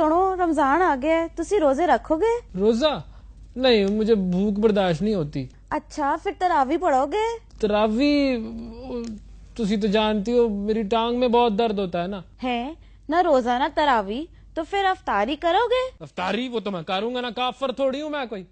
सुनो रमजान आ गया तुसी रोजे रखोगे रोजा नहीं मुझे भूख बर्दाश्त नहीं होती अच्छा फिर तरावी पढ़ोगे तरावी तुसी तो जानती हो मेरी टांग में बहुत दर्द होता है ना है ना रोजाना तरावी तो फिर अफतारी करोगे अफतारी वो तो मैं करूंगा ना काफर थोड़ी हूँ मैं कोई